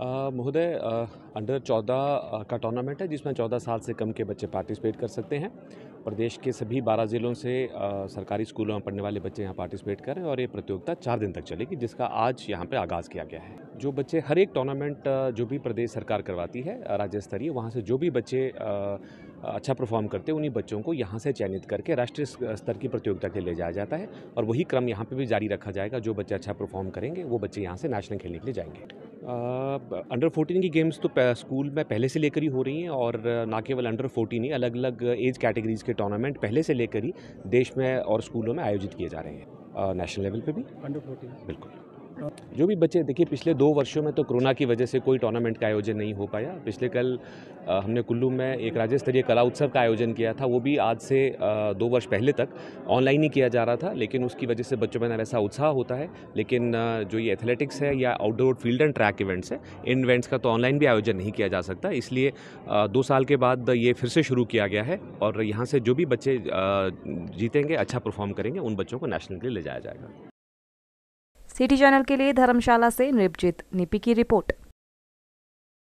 महोदय अंडर चौदह का टूर्नामेंट है जिसमें चौदह साल से कम के बच्चे पार्टिसिपेट कर सकते हैं और देश के सभी बारह ज़िलों से आ, सरकारी स्कूलों में पढ़ने वाले बच्चे यहाँ पार्टिसिपेट करें और ये प्रतियोगिता चार दिन तक चलेगी जिसका आज यहाँ पे आगाज़ किया गया है जो बच्चे हर एक टूर्नामेंट जो भी प्रदेश सरकार करवाती है राज्य स्तरीय वहाँ से जो भी बच्चे आ, अच्छा परफॉर्म करते हैं उन्हीं बच्चों को यहाँ से चयनित करके राष्ट्रीय स्तर की प्रतियोगिता के लिए जाया जाता है और वही क्रम यहाँ पर भी जारी रखा जाएगा जो बच्चे अच्छा परफॉर्म करेंगे वो बच्चे यहाँ से नेशनल खेलने के लिए जाएंगे अंडर फोर्टीन की गेम्स तो स्कूल में पहले से लेकर ही हो रही हैं और ना केवल अंडर फोर्टीन ही अलग अलग एज कैटेगरीज के टूर्नामेंट पहले से लेकर ही देश में और स्कूलों में आयोजित किए जा रहे हैं नेशनल लेवल पे भी अंडर फोर्टीन बिल्कुल जो भी बच्चे देखिए पिछले दो वर्षों में तो कोरोना की वजह से कोई टूर्नामेंट का आयोजन नहीं हो पाया पिछले कल हमने कुल्लू में एक राज्य स्तरीय कला उत्सव का आयोजन किया था वो भी आज से दो वर्ष पहले तक ऑनलाइन ही किया जा रहा था लेकिन उसकी वजह से बच्चों में ना वैसा उत्साह होता है लेकिन जो ये एथलेटिक्स है या outdoor field and track events है इन इवेंट्स का तो ऑनलाइन भी आयोजन नहीं किया जा सकता इसलिए दो साल के बाद ये फिर से शुरू किया गया है और यहाँ से जो भी बच्चे जीतेंगे अच्छा परफॉर्म करेंगे उन बच्चों को नेशनल के लिए ले जाया जाएगा सिटी चैनल के लिए धर्मशाला से नृपजीत निपी की रिपोर्ट